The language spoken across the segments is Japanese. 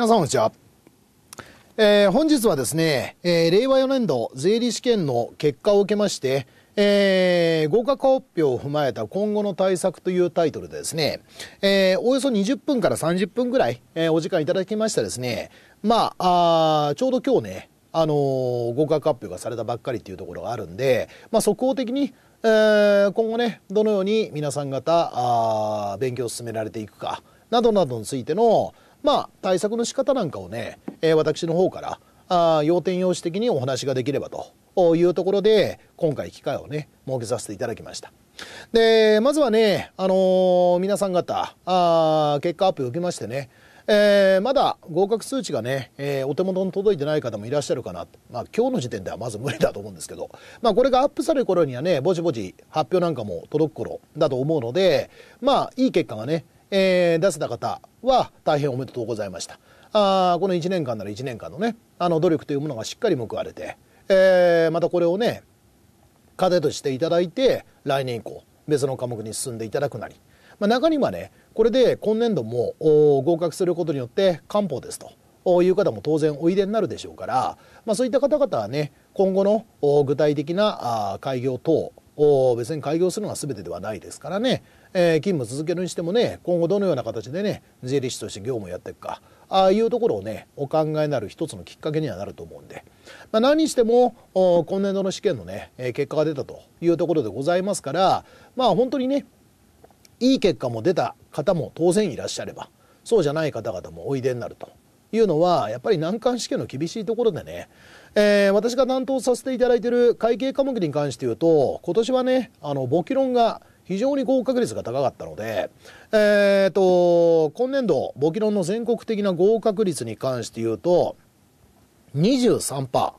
皆さんこんにちは。えー、本日はですね、えー、令和4年度税理試験の結果を受けまして、えー、合格発表を踏まえた今後の対策というタイトルでですね、えー、およそ20分から30分ぐらい、えー、お時間いただきましたですね、まあ、あちょうど今日ね、あのー、合格発表がされたばっかりというところがあるんで、まあ、速報的に、えー、今後ね、どのように皆さん方、あ勉強を進められていくか、などなどについての、まあ、対策の仕方なんかをね、えー、私の方から、あ要点要旨的にお話ができればというところで、今回機会をね、設けさせていただきました。で、まずはね、あのー、皆さん方、あ結果アップを受けましてね、えー、まだ合格数値がね、えー、お手元に届いてない方もいらっしゃるかなまあ、今日の時点ではまず無理だと思うんですけど、まあ、これがアップされる頃にはねぼちぼち発表なんかも届く頃だと思うのでまあいい結果がね、えー、出せた方は大変おめでとうございました。あこの1年間なら1年間のねあの努力というものがしっかり報われて、えー、またこれをね糧としていただいて来年以降別の科目に進んでいただくなり、まあ、中にはねこれで今年度も合格することによって官報ですという方も当然おいでになるでしょうから、まあ、そういった方々はね今後の具体的な開業等別に開業するのは全てではないですからねえ勤務続けるにしてもね今後どのような形でね税理士として業務をやっていくかああいうところをねお考えになる一つのきっかけにはなると思うんで、まあ、何にしても今年度の試験のね結果が出たというところでございますからまあ本当にねいい結果も出た方も当然いらっしゃればそうじゃない方々もおいでになるというのはやっぱり難関試験の厳しいところでね、えー、私が担当させていただいている会計科目に関して言うと今年はねあの簿記論が非常に合格率が高かったので、えーと、今年度簿記論の全国的な合格率に関して言うと23%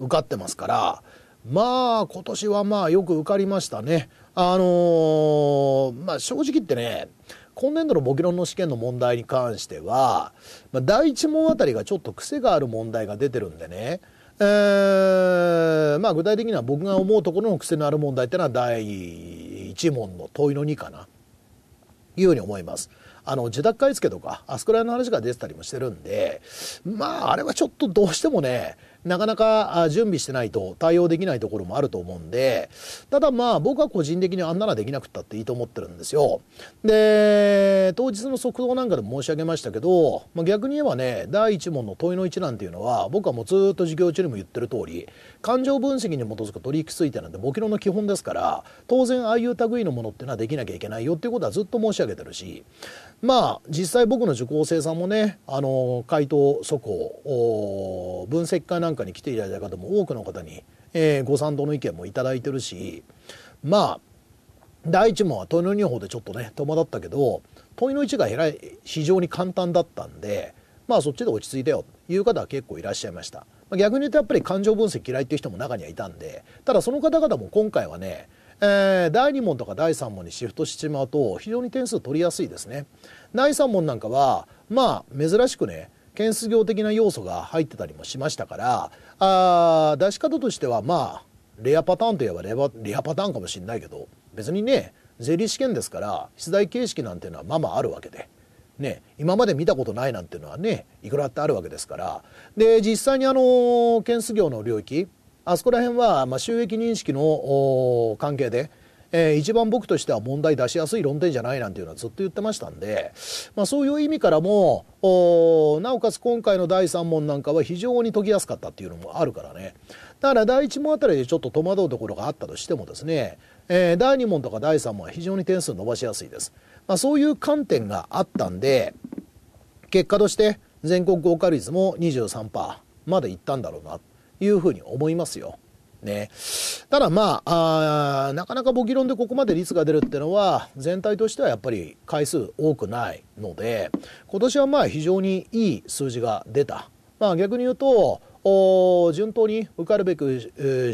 受かってますからまあ今年はまあよく受かりましたね。あのー、まあ正直言ってね今年度の簿記論の試験の問題に関しては、まあ、第1問あたりがちょっと癖がある問題が出てるんでね、えー、まあ具体的には僕が思うところの癖のある問題っていうのは第1問の問いの2かないうふうに思います。あの自宅買い付けとかあそこら辺の話が出てたりもしてるんでまああれはちょっとどうしてもねなかなか準備してないと対応できないところもあると思うんで、ただまあ僕は個人的にあんならできなくったっていいと思ってるんですよ。で、当日の速報なんかでも申し上げましたけど、まあ、逆に言えばね、第1問の問いの一なんていうのは、僕はもうずっと授業中にも言ってる通り、感情分析に基づく取引推定なんて簿記論の基本ですから、当然ああいう類のものっていうのはできなきゃいけないよっていうことはずっと申し上げてるし、まあ実際僕の受講生さんもねあの回答速報分析会なんかに来ていただいた方も多くの方に、えー、ご賛同の意見も頂いてるしまあ第1問は問いの2法でちょっとね戸惑ったけど問いの1が偉い非常に簡単だったんでまあそっちで落ち着いたよという方は結構いらっしゃいました。逆に言うとやっぱり感情分析嫌いっていう人も中にはいたんでただその方々も今回はねえー、第2問とか第3問にシフトしてしまうと非常に点数取りやすいですね第3問なんかはまあ珍しくね検出業的な要素が入ってたりもしましたからあ出し方としてはまあレアパターンといえばレバレアパターンかもしんないけど別にね税理試験ですから出題形式なんていうのはまあまああるわけで。ね、今まで見たことないなんていうのはねいくらってあるわけですからで実際にあの検出業の領域あそこら辺は、まあ、収益認識の関係で、えー、一番僕としては問題出しやすい論点じゃないなんていうのはずっと言ってましたんで、まあ、そういう意味からもおなおかつ今回の第3問なんかは非常に解きやすかったっていうのもあるからねだから第1問あたりでちょっと戸惑うところがあったとしてもですね、えー、第2問とか第3問は非常に点数伸ばしやすいです、まあ、そういう観点があったんで結果として全国合格率も23%までいったんだろうないうふうに思いますよ。ね、ただまああなかなか簿記論でここまで率が出るっていうのは全体としてはやっぱり回数多くないので今年はまあ非常にいい数字が出た、まあ、逆に言うと順当に受かるべく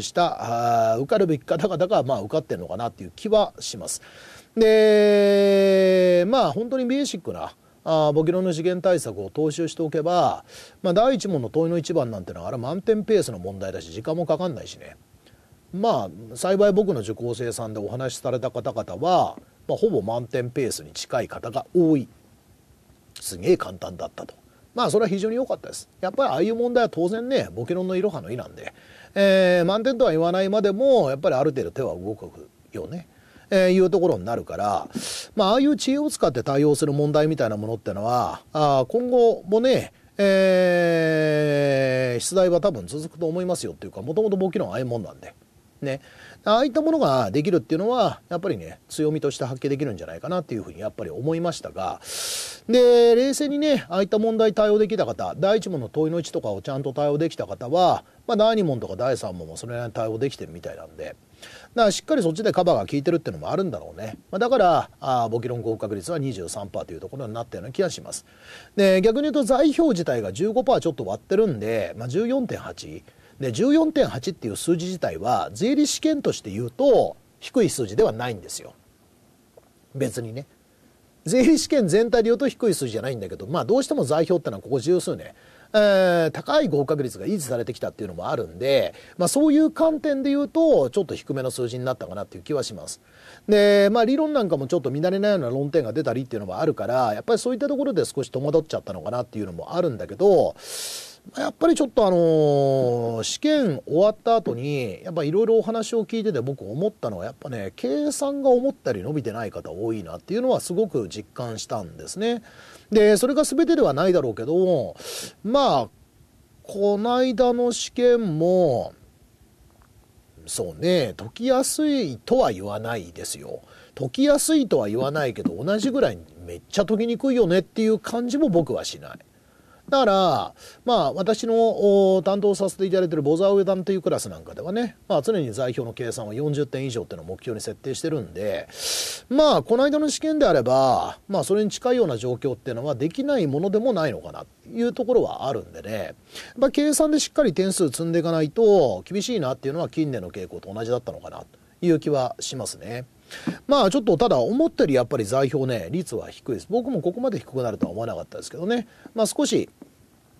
した受かるべき方々がまあ受かってるのかなっていう気はします。でまあ本当にベーシックなあボキの資源対策を踏襲しておけば、まあ、第1問の問いの一番なんてのはあれ満点ペースの問題だし時間もかかんないしねまあ幸い僕の受講生さんでお話しされた方々は、まあ、ほぼ満点ペースに近い方が多いすげえ簡単だったと。まあそれは非常に良かったです。やっぱりああいう問題は当然ね、簿記論のいろはの意なんで、えー、満点とは言わないまでも、やっぱりある程度手は動くよね。えー、いうところになるから、まあ、あいう知恵を使って対応する問題みたいなものってのは、あ今後もね、えー、出題は多分続くと思いますよっていうか、もともと簿記論ああいうもんなんで。ね。ああいったものができるっていうのは、やっぱりね、強みとして発揮できるんじゃないかなっていうふうにやっぱり思いましたが、で、冷静にね、ああいった問題対応できた方、第1問の問いの1とかをちゃんと対応できた方は、まあ、第2問とか第3問もそれなりに対応できてるみたいなんで、だからしっかりそっちでカバーが効いてるっていうのもあるんだろうね。まあ、だから、あボキロン合格率は23%というところになったような気がします。で、逆に言うと材表自体が15%ちょっと割ってるんで、まあ、14.8。で、14.8っていう数字自体は、税理試験として言うと、低い数字ではないんですよ。別にね。税理試験全体で言うと低い数字じゃないんだけど、まあどうしても財票ってのはここ十数年、えー、高い合格率が維持されてきたっていうのもあるんで、まあ、そういう観点で言うと、ちょっと低めの数字になったかなっていう気はします。で、まあ、理論なんかもちょっと見慣れないような論点が出たりっていうのもあるから、やっぱりそういったところで少し戸惑っちゃったのかなっていうのもあるんだけど、やっぱりちょっとあの試験終わった後にやっぱいろいろお話を聞いてて僕思ったのはやっぱね計算が思ったより伸びてない方多いなっていうのはすごく実感したんですね。でそれが全てではないだろうけどまあこないだの試験もそうね解きやすいとは言わないですよ。解きやすいとは言わないけど同じぐらいめっちゃ解きにくいよねっていう感じも僕はしない。だから、まあ、私の担当させていただいているボザーダ段というクラスなんかではね、まあ、常に在票の計算は40点以上っていうのを目標に設定してるんで、まあ、この間の試験であれば、まあ、それに近いような状況っていうのはできないものでもないのかなっていうところはあるんでね、まあ、計算でしっかり点数積んでいかないと厳しいなっていうのは近年の傾向と同じだったのかなという気はしますね。まあちょっとただ思ったよりやっぱり座標ね、率は低いです。僕もここまで低くなるとは思わなかったですけどね。まあ少し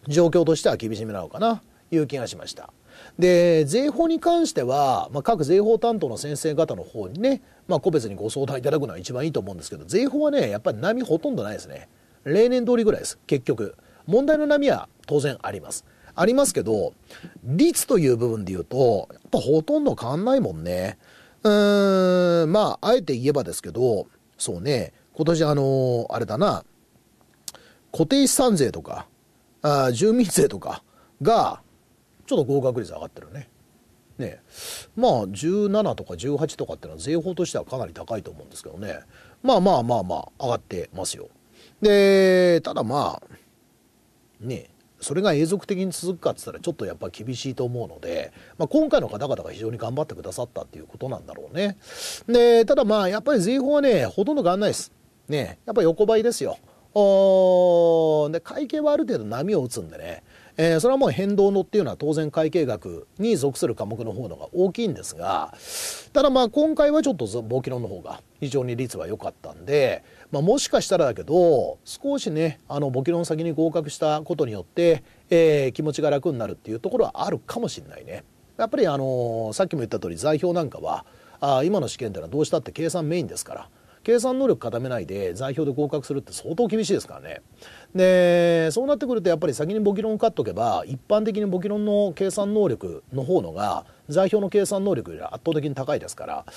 状況としては厳しめなのかな、いう気がしました。で、税法に関しては、まあ、各税法担当の先生方の方にね、まあ、個別にご相談いただくのは一番いいと思うんですけど、税法はね、やっぱり波ほとんどないですね。例年通りぐらいです、結局。問題の波は当然あります。ありますけど、率という部分で言うと、やっぱほとんど変わんないもんね。うーん、まあ、あえて言えばですけど、そうね、今年あの、あれだな、固定資産税とか、あ住民税とかが、ちょっと合格率上がってるね。ね、まあ17とか18とかっていうのは税法としてはかなり高いと思うんですけどねまあまあまあまあ上がってますよでただまあねそれが永続的に続くかってったらちょっとやっぱ厳しいと思うので、まあ、今回の方々が非常に頑張ってくださったっていうことなんだろうね。で、ただまあやっぱり税法はね、ほとんど変わんないです。ね、やっぱ横ばいですよ。おで会計はある程度波を打つんでね、えー、それはもう変動のっていうのは当然会計学に属する科目の方のが大きいんですがただまあ今回はちょっと簿記論の方が非常に率は良かったんで、まあ、もしかしたらだけど少しねあの簿記論先に合格したことによって、えー、気持ちが楽になるっていうところはあるかもしれないね。やっぱりあのさっきも言った通り座標なんかはあ今の試験ってのはどうしたって計算メインですから計算能力固めないで座標で合格するって相当厳しいですからね。でそうなってくるとやっぱり先に簿記論を買っとけば一般的に簿記論の計算能力の方のが座標の計算能力より圧倒的に高いですから、え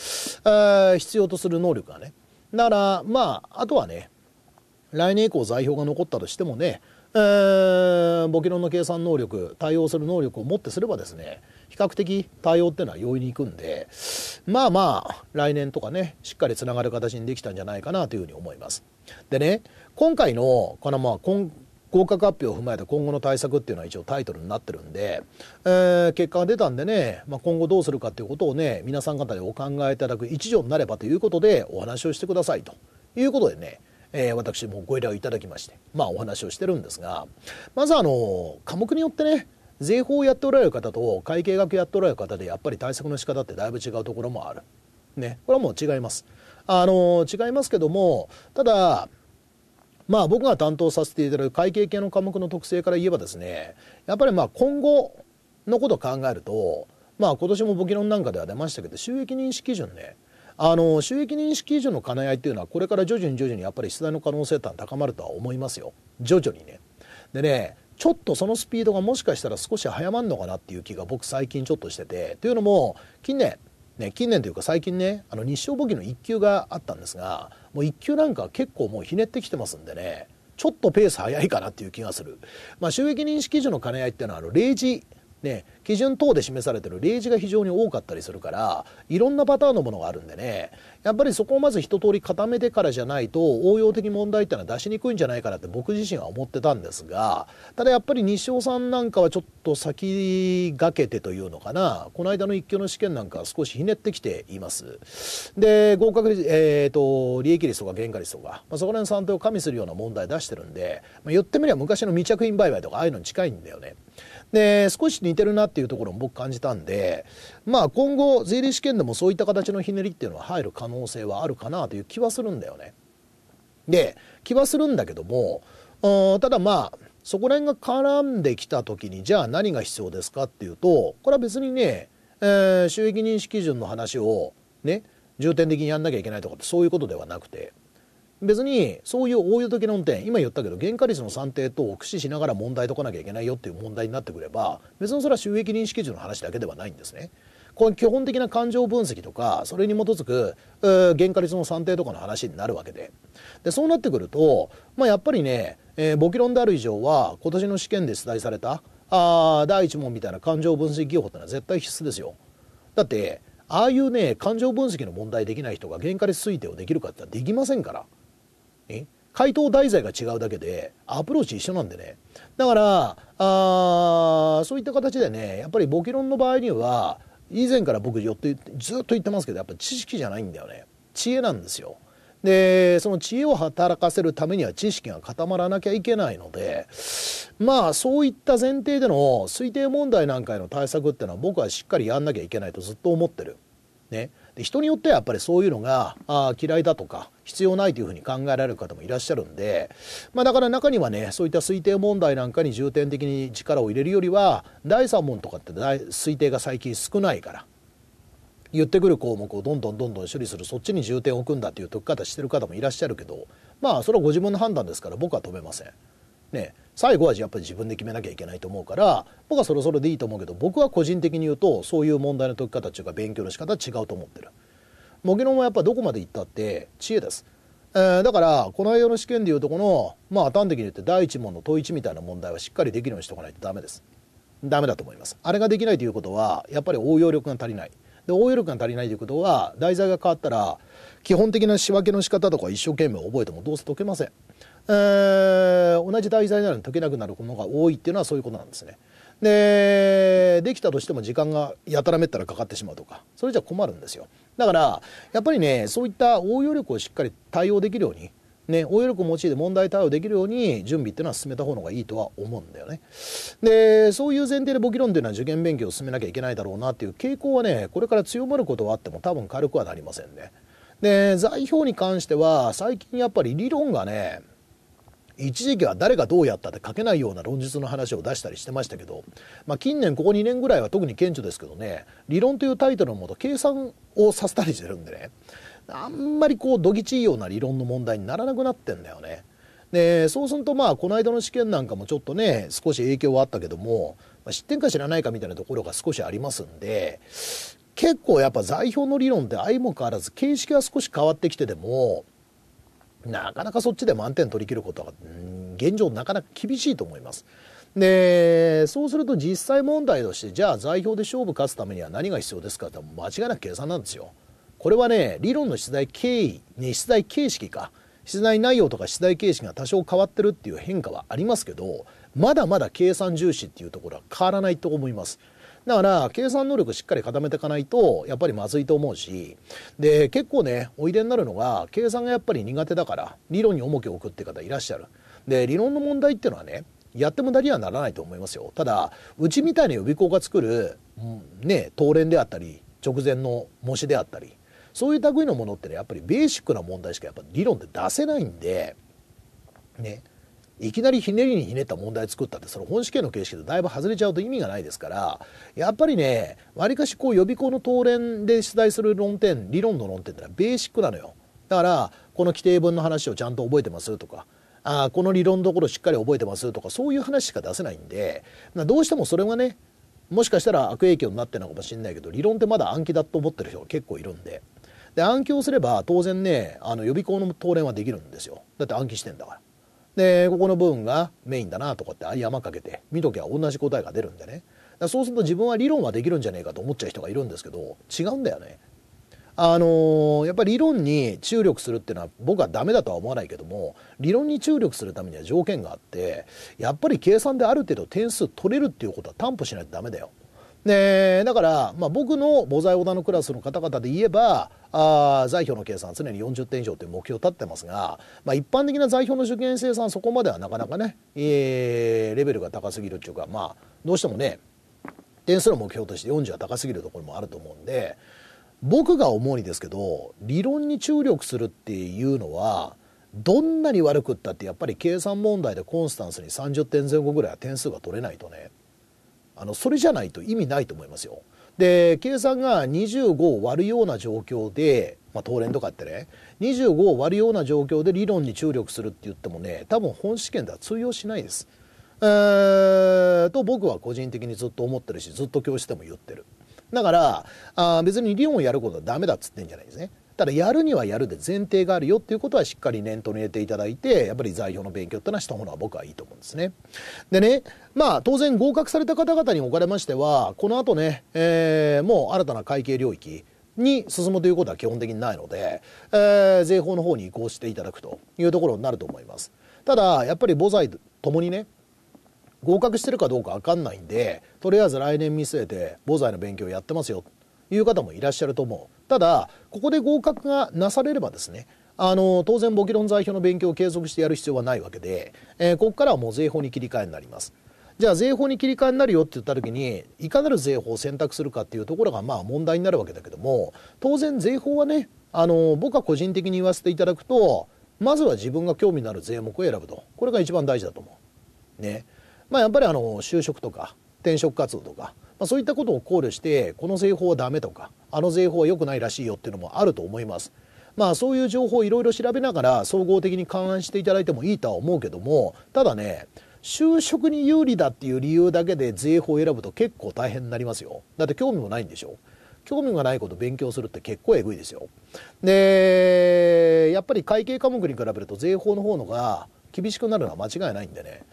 ー、必要とする能力がねだから、まあ、あとはね、来年以降財表が残ったとしてもね、えボキロンの計算能力対応する能力をもってすればですね比較的対応っていうのは容易にいくんでまあまあ来年とかねしっかりつながる形にできたんじゃないかなというふうに思います。でね今回のこのまあ今合格発表を踏まえた今後の対策っていうのは一応タイトルになってるんで、えー、結果が出たんでね、まあ、今後どうするかっていうことをね皆さん方でお考えいただく一助になればということでお話をしてくださいということでね、えー、私もご依頼をいただきまして、まあ、お話をしてるんですがまずあの科目によってね税法をやっておられる方と会計学やっておられる方でやっぱり対策の仕方ってだいぶ違うところもある。ね、これはもう違います。あの違いますけどもただまあ、僕が担当させていただく会計系の科目の特性から言えばですねやっぱりまあ今後のことを考えると、まあ、今年も簿記論なんかでは出ましたけど収益認識基準ねあの収益認識基準の兼ね合いっていうのはこれから徐々に徐々にやっぱり出題の可能性ってのは高まるとは思いますよ徐々にね。でねちょっとそのスピードがもしかしたら少し早まるのかなっていう気が僕最近ちょっとしててというのも近年ね近年というか最近ねあの日照簿記の1級があったんですがもう1級なんか結構もうひねってきてますんでねちょっとペース早いかなっていう気がする、まあ、収益認識時の兼ね合いっていうのはあの0時ね、基準等で示されてる例示が非常に多かったりするからいろんなパターンのものがあるんでねやっぱりそこをまず一通り固めてからじゃないと応用的問題ってのは出しにくいんじゃないかなって僕自身は思ってたんですがただやっぱり西尾さんなんかはちょっと先駆けてというのかなこの間の一挙の試験なんかは少しひねってきていますで合格率、えーと、利益率とか原価率とか、まあ、そこら辺算定を加味するような問題出してるんで、まあ、言ってみれば昔の未着品売買とかああいうのに近いんだよねで少し似てるなっていうところも僕感じたんでまあ今後税理士試験でもそういった形のひねりっていうのは入る可能性はあるかなという気はするんだよね。で気はするんだけどもただまあそこら辺が絡んできた時にじゃあ何が必要ですかっていうとこれは別にね、えー、収益認識基準の話をね重点的にやんなきゃいけないとかってそういうことではなくて別にそういうおおよどけの運転今言ったけど原価率の算定等を駆使しながら問題解かなきゃいけないよっていう問題になってくれば別にそれは収益認識時の話だけではないんですね。これ基本的な感情分析とかそれに基づく、原価率の算定とかの話になるわけででそうなってくると、まあ、やっぱりね、えー、簿記論である以上は今年の試験で出題されたあ第1問みたいな感情分析技法ってのは絶対必須ですよ。だってああいうね感情分析の問題できない人が原価率推定をできるかってできませんから。回答題材が違うだけでアプローチ一緒なんでねだからあそういった形でねやっぱり簿記論の場合には以前から僕よってずっと言ってますけどやっぱ知識じゃないんだよね知恵なんですよ。でその知恵を働かせるためには知識が固まらなきゃいけないのでまあそういった前提での推定問題なんかへの対策っていうのは僕はしっかりやんなきゃいけないとずっと思ってる。ね、人によってはやっぱりそういうのがあ嫌いだとか必要ないというふうに考えられる方もいらっしゃるんで、まあ、だから中にはねそういった推定問題なんかに重点的に力を入れるよりは第3問とかって推定が最近少ないから言ってくる項目をどんどんどんどん処理するそっちに重点を置くんだっていう解き方してる方もいらっしゃるけどまあそれはご自分の判断ですから僕は止めません。ね、最後はやっぱり自分で決めなきゃいけないと思うから僕はそろそろでいいと思うけど僕は個人的に言うとそういう問題の解き方っていうか勉強の仕方は違うと思ってる模擬論はやっぱどこまで行ったって知恵です、えー、だからこの間の試験でいうとこのまあ端的に言って第一問の問1みたいな問題はしっかりできるようにしておかないとダメですダメだと思いますあれができないということはやっぱり応用力が足りないで応用力が足りないということは題材が変わったら基本的な仕分けの仕方とか一生懸命覚えてもどうせ解けませんえ同じ題材なのに解けなくなるものが多いっていうのはそういうことなんですね。でできたとしても時間がやたらめったらかかってしまうとかそれじゃ困るんですよだからやっぱりねそういった応用力をしっかり対応できるようにね、応用力を用いて問題対応できるように準備っていうのは進めた方がいいとは思うんだよね。でそういう前提で簿記論っていうのは受験勉強を進めなきゃいけないだろうなっていう傾向はねこれから強まることはあっても多分軽くはなりませんね。で座標に関しては最近やっぱり理論がね一時期は誰がどうやったって書けないような論述の話を出したりしてましたけど、まあ、近年ここ2年ぐらいは特に顕著ですけどね理論というタイトルのもと計算をさせたりしてるんでねあんまりこうどぎちいような理論の問題にならなくなってんだよね。でそうするとまあこの間の試験なんかもちょっとね少し影響はあったけども、まあ、知ってんか知らないかみたいなところが少しありますんで結構やっぱ座表の理論って相も変わらず形式は少し変わってきてでもなかなかそっちで満点取り切ることは、現状なかなか厳しいと思います。でそうすると実際問題としてじゃあ在表で勝負勝つためには何が必要ですかって間違いなく計算なんですよ。これはね理論の出題経緯、ね、出題形式か出題内容とか出題形式が多少変わってるっていう変化はありますけどまだまだ計算重視っていうところは変わらないと思います。だから計算能力しっかり固めていかないとやっぱりまずいと思うしで結構ねおいでになるのが計算がやっぱり苦手だから理論に重きを置くって方いらっしゃる。で理論の問題っていうのはねやっても無駄にはならないと思いますよただうちみたいな予備校が作る、うん、ね当連であったり直前の模試であったりそういう類のものってねやっぱりベーシックな問題しかやっぱ理論って出せないんでねいきなりひねりにひねった問題作ったってその本試験の形式とだいぶ外れちゃうと意味がないですからやっぱりねわりかしこう予備校の答練で出題する論点理論の論点ってのはベーシックなのよだからこの規定文の話をちゃんと覚えてますとかあこの理論どころしっかり覚えてますとかそういう話しか出せないんでどうしてもそれがねもしかしたら悪影響になってるのかもしれないけど理論ってまだ暗記だと思ってる人が結構いるんでで暗記をすれば当然ねあの予備校の答練はできるんですよだって暗記してんだからで、ここの部分がメインだなとかって有りかけて見とけば同じ答えが出るんでね。そうすると自分は理論はできるんじゃねえかと思っちゃう人がいるんですけど、違うんだよね。あのー、やっぱり理論に注力するっていうのは僕はダメだとは思わないけども理論に注力するためには条件があってやっぱり計算である程度点数取れるっていうことは担保しないとダメだよ。えだから、まあ、僕の母在小田のクラスの方々で言えばあ在票の計算常に40点以上という目標を立ってますが、まあ、一般的な在表の受験生さんそこまではなかなかね、えー、レベルが高すぎるっていうか、まあ、どうしてもね点数の目標として40は高すぎるところもあると思うんで僕が思うにですけど理論に注力するっていうのはどんなに悪くったってやっぱり計算問題でコンスタンスに30点前後ぐらいは点数が取れないとねあのそれじゃないと意味ないと思いますよ。で計算が25を割るような状況で、まあ、当連とかってね25を割るような状況で理論に注力するって言ってもね多分本試験では通用しないです。えー、と僕は個人的にずっと思ってるしずっと教師でも言ってる。だからあ別に理論をやることはダメだっつってんじゃないですね。ただやるにはやるで前提があるよっていうことはしっかり念頭に入れていただいてやっぱり財表の勉強ってのはした方が僕はいいと思うんですね。でねまあ当然合格された方々におかれましてはこの後ね、えー、もう新たな会計領域に進むということは基本的にないので、えー、税法の方に移行していただくというところになると思います。ただやっぱり母材ともにね合格してるかどうか分かんないんでとりあえず来年見据えて母財の勉強やってますよいう方もいらっしゃると思う。ただ、ここで合格がなされればですね、あの当然、簿記論代表の勉強を継続してやる必要はないわけで、えー、ここからはもう税法に切り替えになります。じゃあ税法に切り替えになるよって言った時にいかなる税法を選択するかっていうところがまあ問題になるわけだけども当然税法はねあの僕は個人的に言わせていただくとまずは自分が興味のある税目を選ぶとこれが一番大事だと思う。ね。まあやっぱりあの就職とか転職活動とかまあ、そういったことを考慮してこの税法はダメとかあの税法は良くないらしいよっていうのもあると思います。まあそういう情報をいろいろ調べながら総合的に勘案していただいてもいいとは思うけどもただね就職に有利だっていう理由だけで税法を選ぶと結構大変になりますよだって興味もないんでしょ興味がないこと勉強するって結構えぐいですよでやっぱり会計科目に比べると税法の方のが厳しくなるのは間違いないんでね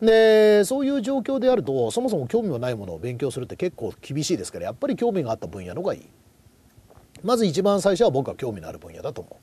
でそういう状況であるとそもそも興味のないものを勉強するって結構厳しいですからやっぱり興味があった分野のがいいまず一番最初は僕は興味のある分野だと思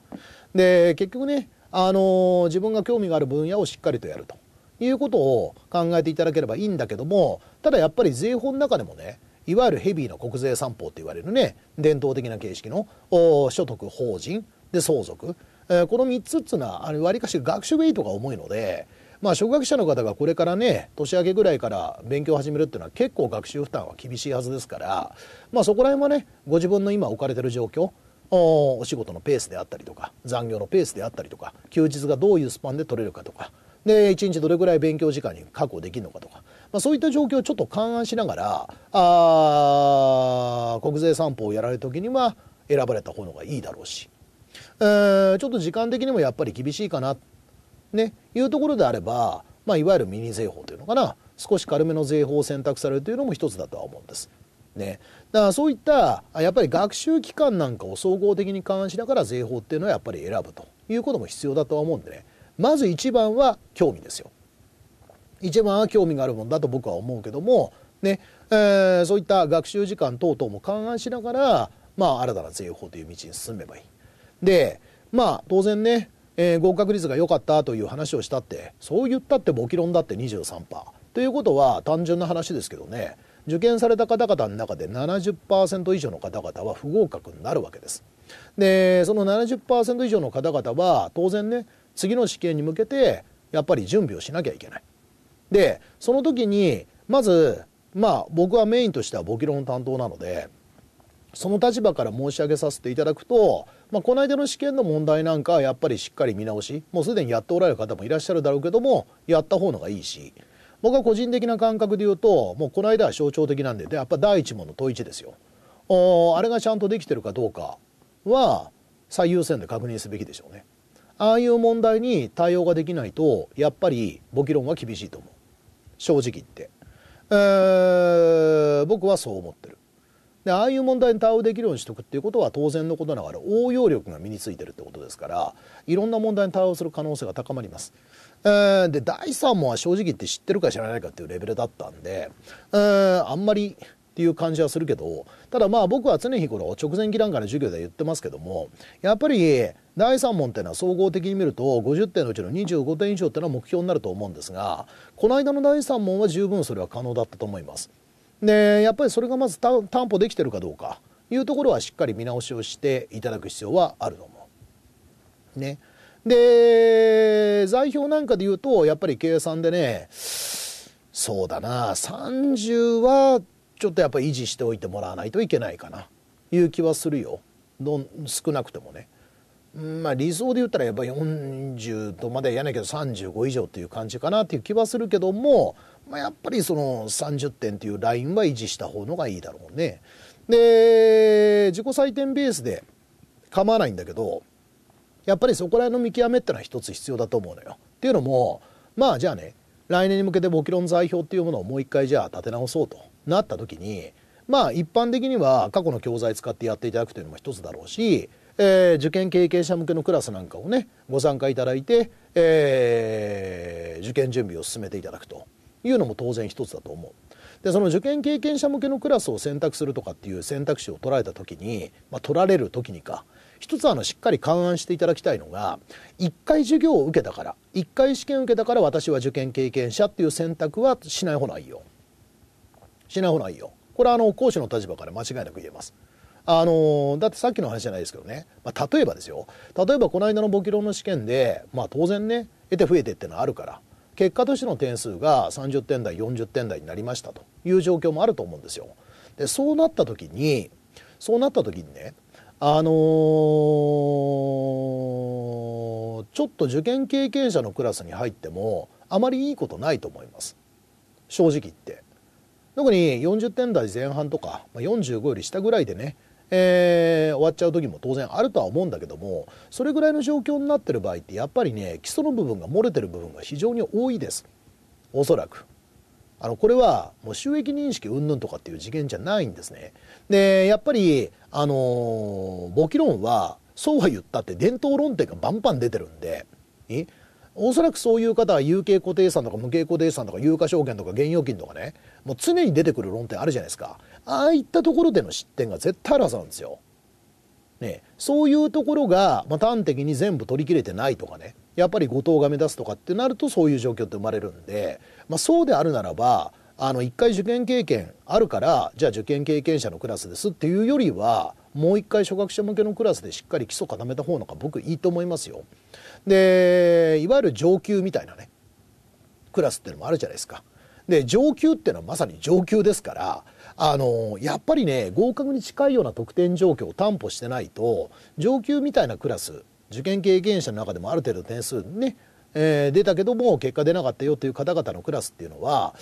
うで結局ねあの自分が興味がある分野をしっかりとやるということを考えていただければいいんだけどもただやっぱり税法の中でもねいわゆるヘビーな国税三法って言われるね伝統的な形式の所得法人で相続えー、この3つっていうのはわりかし学習がいいとか重いので、まあ、初学者の方がこれからね年明けぐらいから勉強を始めるっていうのは結構学習負担は厳しいはずですから、まあ、そこら辺はねご自分の今置かれてる状況おお仕事のペースであったりとか残業のペースであったりとか休日がどういうスパンで取れるかとかで1日どれぐらい勉強時間に確保できるのかとか、まあ、そういった状況をちょっと勘案しながらあ国税散歩をやられる時には選ばれた方のがいいだろうしえー、ちょっと時間的にもやっぱり厳しいかな、ね、いうところであれば、まあ、いわゆるミニ税法というのかな少し軽めの税法を選択されるというのも一つだとは思うんです。ね、だからそういったやっぱり学習期間なんかを総合的に勘案しながら税法っていうのはやっぱり選ぶということも必要だとは思うんでねまず一番は興味ですよ一番は興味があるもんだと僕は思うけども、ねえー、そういった学習時間等々も勘案しながら、まあ、新たな税法という道に進めばいいで、まあ、当然ね、えー、合格率が良かったという話をしたって、そう言ったって簿記論だって23%。ということは、単純な話ですけどね、受験された方々の中で70%以上の方々は不合格になるわけです。で、その70%以上の方々は、当然ね、次の試験に向けて、やっぱり準備をしなきゃいけない。で、その時に、まず、まあ、僕はメインとしては簿記論担当なので、その立場から申し上げさせていただくと、まあ、この間の試験の問題なんかはやっぱりしっかり見直しもうすでにやっておられる方もいらっしゃるだろうけどもやった方のがいいし僕は個人的な感覚で言うともうこの間は象徴的なんででやっぱ第一問の問一ですよおあれがちゃんとできてるかどうかは最優先で確認すべきでしょうねああいう問題に対応ができないとやっぱり簿記論は厳しいと思う正直言って、えー、僕はそう思ってるでああいう問題に対応できるようにしておくっていうことは当然のことながら応用力が身についてるってことですからいろんな問題に対応する可能性が高まります。えー、で第3問は正直言って知ってるか知らないかっていうレベルだったんで、えー、あんまりっていう感じはするけどただまあ僕は常日頃直前期なんかの授業で言ってますけどもやっぱり第3問っていうのは総合的に見ると50点のうちの25点以上っていうのは目標になると思うんですがこの間の第3問は十分それは可能だったと思います。でやっぱりそれがまず担保できてるかどうかいうところはしっかり見直しをしていただく必要はあると思う。ね、で財表なんかで言うとやっぱり計算でねそうだな30はちょっとやっぱ維持しておいてもらわないといけないかないう気はするよ少なくてもね。まあ、理想で言ったらやっぱり40とまではやないけど35以上という感じかなという気はするけども、まあ、やっぱりその30点というラインは維持した方のがいいだろうね。で自己採点ベースで構わないんだけどやっぱりそこら辺の見極めってのは一つ必要だと思うのよ。っていうのもまあじゃあね来年に向けて簿記論材座っていうものをもう一回じゃあ立て直そうとなった時にまあ一般的には過去の教材使ってやっていただくというのも一つだろうしえー、受験経験者向けのクラスなんかをねご参加いただいて、えー、受験準備を進めていただくというのも当然一つだと思う。でその受験経験者向けのクラスを選択するとかっていう選択肢を取られた時に、まあ、取られる時にか一つあのしっかり勘案していただきたいのが1回授業を受けたから1回試験を受けたから私は受験経験者っていう選択はしない方がいいよしない方がいいよこれはあの講師の立場から間違いなく言えますあのだってさっきの話じゃないですけどね、まあ、例えばですよ例えばこの間の簿記論の試験で、まあ、当然ね得て増えてってのはあるから結果としての点数が30点台40点台になりましたという状況もあると思うんですよ。でそうなった時にそうなった時にねあのー、ちょっと受験経験者のクラスに入ってもあまりいいことないと思います正直言って。特に40点台前半とか、まあ、45より下ぐらいでねえー、終わっちゃう時も当然あるとは思うんだけどもそれぐらいの状況になってる場合ってやっぱりね基礎の部分が漏れてる部分が非常に多いですおそらく。あのこれはもう収益認識云々とかっていう次元じゃないんですね。でやっぱりあのー、簿記論はそうは言ったって伝統論点がバンバン出てるんで。えおそらくそういう方は有形固定資産とか無形固定資産とか有価証券とか現預金とかねもう常に出てくる論点あるじゃないですかああいったところでの失点が絶対あるはずなんですよ。ね、そういうところが、まあ、端的に全部取り切れてないとかねやっぱり後藤が目指すとかってなるとそういう状況って生まれるんで、まあ、そうであるならばあの1回受験経験あるからじゃあ受験経験者のクラスですっていうよりはもう一回初学者向けのクラスでしっかり基礎固めた方のが僕いいと思いますよ。で、いわゆる上級みたいなね、クラスっていうのもあるじゃないですか。で、上級っていうのはまさに上級ですから、あのやっぱりね合格に近いような得点状況を担保してないと上級みたいなクラス受験経験者の中でもある程度点数ね、えー、出たけども結果出なかったよという方々のクラスっていうのは、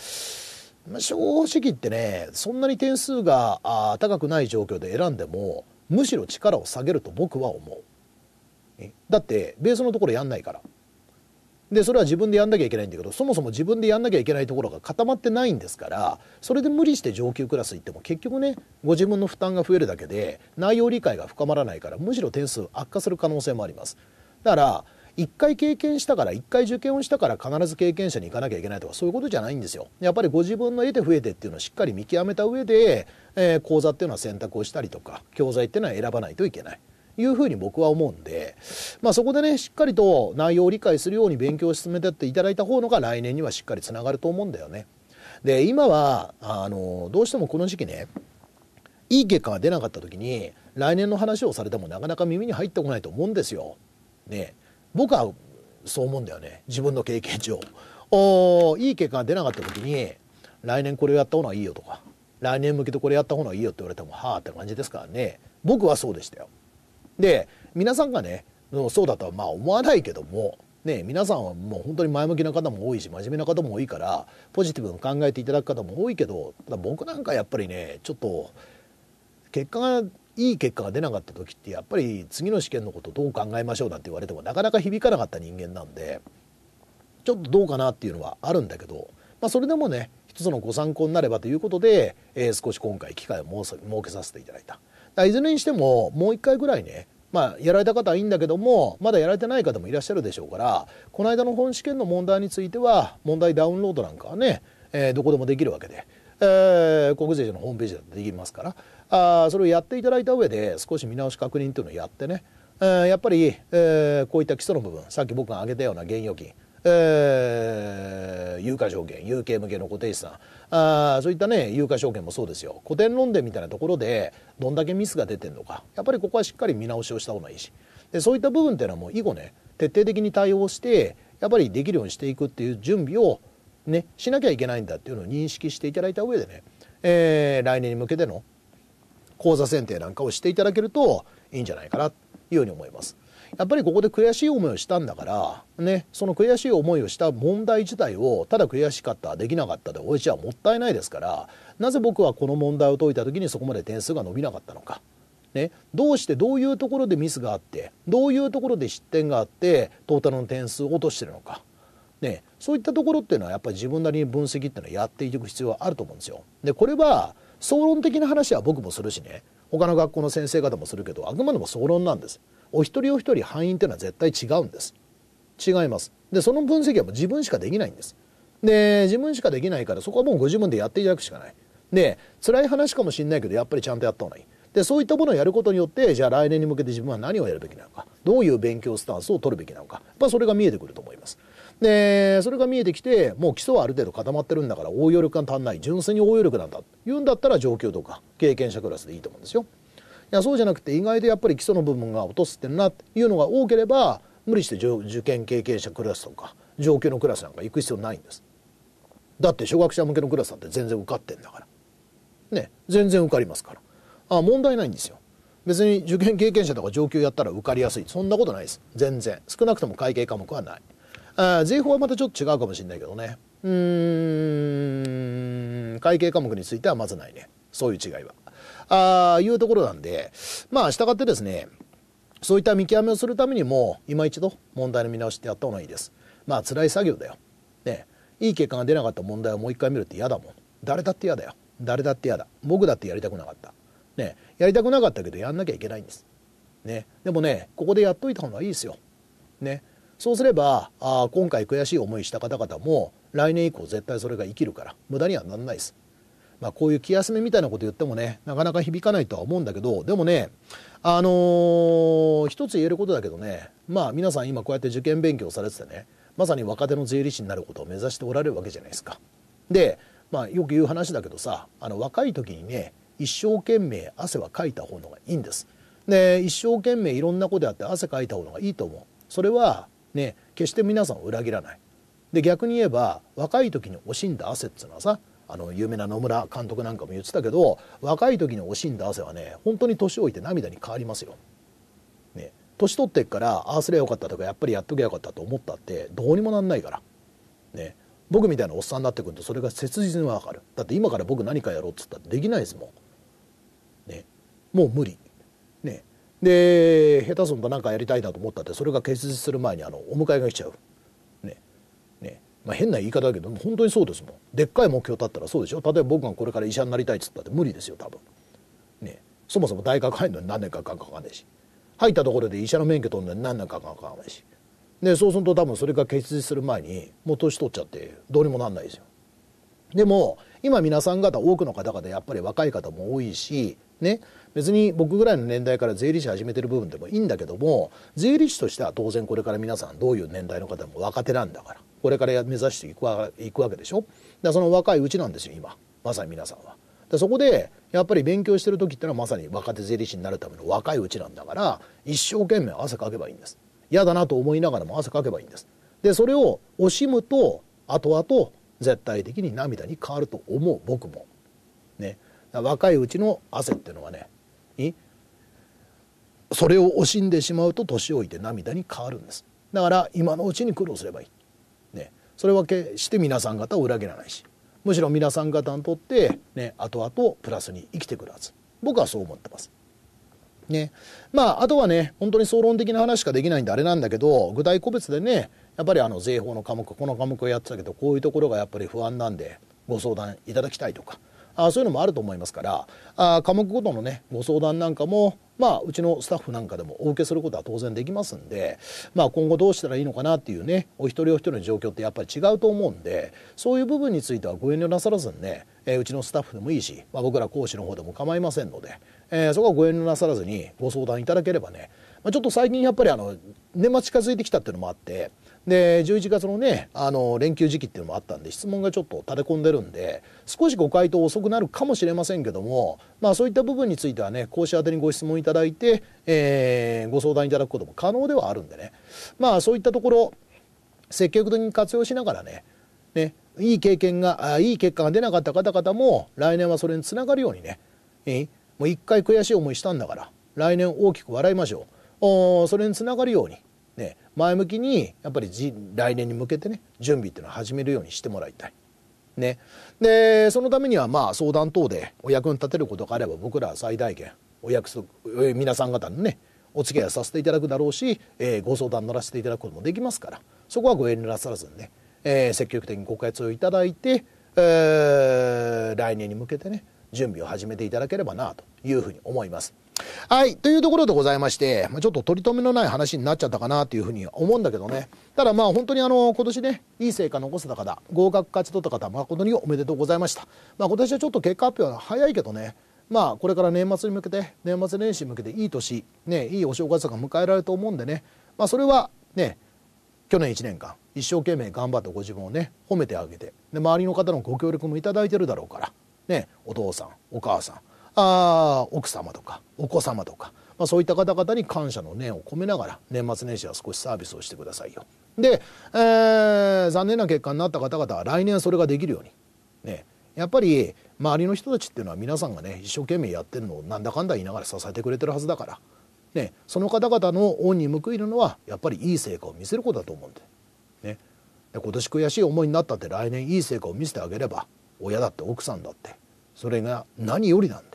まあ、正直言ってねそんなに点数が高くない状況で選んでもむしろ力を下げると僕は思う。だってベースのところやんないからでそれは自分でやんなきゃいけないんだけどそもそも自分でやんなきゃいけないところが固まってないんですからそれで無理して上級クラス行っても結局ねご自分の負担が増えるだけで内容理解が深まらないからむしろ点数悪化する可能性もありますだから1回経験したから1回受験をしたから必ず経験者に行かなきゃいけないとかそういうことじゃないんですよやっぱりご自分の得て増えてっていうのをしっかり見極めた上で、えー、講座っていうのは選択をしたりとか教材っていうのは選ばないといけないいうふうに僕は思うんで、まあ、そこでねしっかりと内容を理解するように勉強を進めてっていただいた方のが来年にはしっかりつながると思うんだよね。で今はあのどうしてもこの時期ねいい結果が出なかった時に来年の話をされてもなかなか耳に入ってこないと思うんですよ。ね僕はそう思うんだよね自分の経験上。おいい結果が出なかった時に来年これをやった方がいいよとか来年向けてこれやった方がいいよって言われてもはあって感じですからね僕はそうでしたよ。で皆さんがねそうだとはまあ思わないけどもね、皆さんはもう本当に前向きな方も多いし真面目な方も多いからポジティブに考えていただく方も多いけどただ僕なんかやっぱりねちょっと結果がいい結果が出なかった時ってやっぱり次の試験のことどう考えましょうなんて言われてもなかなか響かなかった人間なんでちょっとどうかなっていうのはあるんだけど、まあ、それでもね一つのご参考になればということで、えー、少し今回機会を設けさせていただいた。だいずれにしてももう1回ぐらいねまあ、やられた方はいいんだけどもまだやられてない方もいらっしゃるでしょうからこの間の本試験の問題については問題ダウンロードなんかはね、えー、どこでもできるわけで、えー、国税庁のホームページだとできますからあそれをやっていただいた上で少し見直し確認というのをやってね、えー、やっぱり、えこういった基礎の部分さっき僕が挙げたような現預金えー、有価証券有形向けの固定資産あそういったね有価証券もそうですよ古典論点みたいなところでどんだけミスが出てるのかやっぱりここはしっかり見直しをした方がいいしでそういった部分っていうのはもう以後ね徹底的に対応してやっぱりできるようにしていくっていう準備をねしなきゃいけないんだっていうのを認識していただいた上でね、えー、来年に向けての口座選定なんかをしていただけるといいんじゃないかないうように思います。やっぱりここで悔しい思いをしたんだから、ね、その悔しい思いをした問題自体をただ悔しかったできなかったで終えちゃもったいないですからなぜ僕はこの問題を解いた時にそこまで点数が伸びなかったのか。ね、どうしてどういうところでミスがあってどういうところで失点があってトータルの点数を落としてるのか、ね、そういったところっていうのはやっぱり自分なりに分析っていうのはやっていく必要はあると思うんですよ。でこれは総論的な話は僕もするしね他の学校の先生方もするけどあくまでも総論なんですお一人お一人敗因っていうのは絶対違うんです違いますでその分析はもう自分しかできないんですで自分しかできないからそこはもうご自分でやっていただくしかないで辛い話かもしんないけどやっぱりちゃんとやった方がいいでそういったものをやることによってじゃあ来年に向けて自分は何をやるべきなのかどういう勉強スタンスを取るべきなのかやっそれが見えてくると思いますでそれが見えてきてもう基礎はある程度固まってるんだから応用力が足んない純粋に応用力なんだ言うんだったら上級とか経験者クラスでいいと思うんですよ。いやそうじゃなくて意外とやっぱり基礎の部分が落とすってなっていうのが多ければ無理して受験経験者クラスとか上級のクラスなんか行く必要ないんです。だって初学者向けのクラスだって全然受かってんだから。ね全然受かりますから。あ問題ないんですよ。別に受験経験者とか上級やったら受かりやすいそんなことないです全然少なくとも会計科目はない。あ税法はまたちょっと違うかもしれないけどねうーん会計科目についてはまずないねそういう違いはああいうところなんでまあしたがってですねそういった見極めをするためにも今一度問題の見直しってやった方がいいですまあ辛い作業だよねいい結果が出なかった問題をもう一回見るって嫌だもん誰だって嫌だよ誰だって嫌だ僕だってやりたくなかったねやりたくなかったけどやんなきゃいけないんですねでもねここでやっといた方がいいですよねそうすればあ今回悔しい思いした方々も来年以降絶対それが生きるから無駄にはなんないです。まあ、こういう気休めみたいなこと言ってもねなかなか響かないとは思うんだけどでもねあのー、一つ言えることだけどねまあ皆さん今こうやって受験勉強されててねまさに若手の税理士になることを目指しておられるわけじゃないですか。で、まあ、よく言う話だけどさあの若い時にね一生懸命汗はかいた方がいいんです。で一生懸命いろんなことやって汗かいた方がいいと思う。それはね、決して皆さんを裏切らないで逆に言えば若い時に惜しんだ汗っていうのはさあの有名な野村監督なんかも言ってたけど若い時に惜しんだ汗はね本当に年老いて涙に変わりますよ。ね、年取ってっからああすりゃよかったとかやっぱりやっときゃよかったと思ったってどうにもなんないから。ね、僕みたいなおっさんになってくるとそれが切実にわかるだって今から僕何かやろうっつったらできないですもん。ね、もう無理で下手すんと何かやりたいなと思ったってそれが結実する前にあのお迎えが来ちゃう。ねねまあ、変な言い方だけど本当にそうですもんでっかい目標だったらそうでしょ例えば僕がこれから医者になりたいっつったって無理ですよ多分、ね、そもそも大学入るのに何年かかかんないし入ったところで医者の免許取るのに何年かかかんないしでそうすると多分それが結実する前にもう年取っちゃってどうにもなんないですよでも今皆さん方多くの方々やっぱり若い方も多いしね、別に僕ぐらいの年代から税理士始めてる部分でもいいんだけども税理士としては当然これから皆さんどういう年代の方も若手なんだからこれから目指していくわいくわけでしょだその若いうちなんですよ今まさに皆さんは。でそこでやっぱり勉強してる時ってのはまさに若手税理士になるための若いうちなんだから一生懸命汗かけばいいんです嫌だなと思いながらも汗かけばいいんですでそれを惜しむと後々絶対的に涙に変わると思う僕もね。若いうちの汗っていうのはねそれを惜しんでしまうと年老いて涙に変わるんですだから今のうちに苦労すればいい、ね、それは決して皆さん方を裏切らないしむしろ皆さん方にとって、ね、後々プラスに生きてくるはず僕はそう思ってます。ね、まああとはね本当に総論的な話しかできないんであれなんだけど具体個別でねやっぱりあの税法の科目この科目をやってたけどこういうところがやっぱり不安なんでご相談いただきたいとかあそういうのもあると思いますからあ科目ごとのねご相談なんかもまあ、うちのスタッフなんかでもお受けすることは当然できますんで、まあ、今後どうしたらいいのかなっていうねお一人お一人の状況ってやっぱり違うと思うんでそういう部分についてはご遠慮なさらずにね、えー、うちのスタッフでもいいし、まあ、僕ら講師の方でも構いませんので、えー、そこはご遠慮なさらずにご相談いただければね、まあ、ちょっと最近やっぱりあの年末近づいてきたっていうのもあってで11月のねあの連休時期っていうのもあったんで質問がちょっと立て込んでるんで少しご回答遅くなるかもしれませんけどもまあそういった部分についてはね講師宛てにご質問いただいて、えー、ご相談いただくことも可能ではあるんでねまあそういったところ積極的に活用しながらねねいい経験があいい結果が出なかった方々も来年はそれにつながるようにね、えー、もう一回悔しい思いしたんだから来年大きく笑いましょうおそれにつながるようにね、前向きにやっぱり来年に向けてね準備っていうのを始めるようにしてもらいたい。ね、でそのためにはまあ相談等でお役に立てることがあれば僕らは最大限お約束皆さん方にねお付き合いさせていただくだろうし、えー、ご相談乗らせていただくこともできますからそこはご遠慮なさらずにね、えー、積極的にご活用いただいて、えー、来年に向けてね準備を始めていただければなというふうに思います。はい。というところでございまして、ちょっと取り留めのない話になっちゃったかなというふうに思うんだけどね。ただまあ本当にあの、今年ね、いい成果残せた方、合格勝ち取った方、誠におめでとうございました。まあ今年はちょっと結果発表は早いけどね、まあこれから年末に向けて、年末年始に向けていい年、ね、いいお正月が迎えられると思うんでね、まあそれはね、去年1年間、一生懸命頑張ってご自分をね、褒めてあげて、で周りの方のご協力もいただいてるだろうから、ね、お父さん、お母さん、あ奥様とかお子様とか、まあ、そういった方々に感謝の念を込めながら年末年始は少しサービスをしてくださいよ。で、えー、残念な結果になった方々は来年それができるように。ね、やっぱり周りの人たちっていうのは皆さんがね一生懸命やってるのをなんだかんだ言いながら支えてくれてるはずだから、ね、その方々の恩に報いるのはやっぱりいい成果を見せることだと思うんで,、ね、で今年悔しい思いになったって来年いい成果を見せてあげれば親だって奥さんだってそれが何よりなんだ。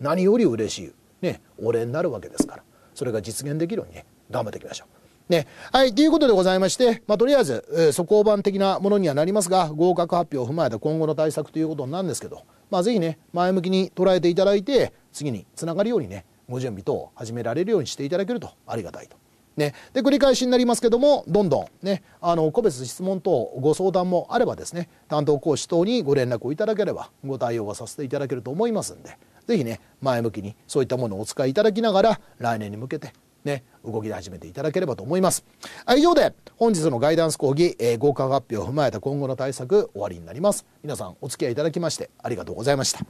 何より嬉しい、ね、お礼になるわけですからそれが実現できるようにね頑張っていきましょう。ね。はい。ということでございまして、まあ、とりあえず、えー、版的なものにはなりますが、合格発表を踏まえた今後の対策ということなんですけど、まあ、ぜひね、前向きに捉えていただいて、次につながるようにね、ご準備等を始められるようにしていただけるとありがたいと。ね。で、繰り返しになりますけども、どんどんね、あの、個別質問等、ご相談もあればですね、担当講師等にご連絡をいただければ、ご対応はさせていただけると思いますんで、ぜひね前向きにそういったものをお使いいただきながら来年に向けてね、動き始めていただければと思います。以上で本日のガイダンス講義、えー、合格発表を踏まえた今後の対策終わりになります。皆さんお付き合いいただきましてありがとうございました。